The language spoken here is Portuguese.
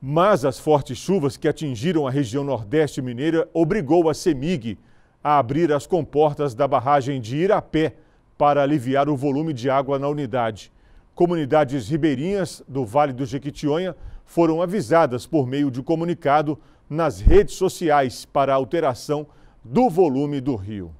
Mas as fortes chuvas que atingiram a região nordeste mineira obrigou a CEMIG a abrir as comportas da barragem de Irapé para aliviar o volume de água na unidade. Comunidades ribeirinhas do Vale do Jequitinhonha foram avisadas por meio de comunicado nas redes sociais para alteração do volume do rio.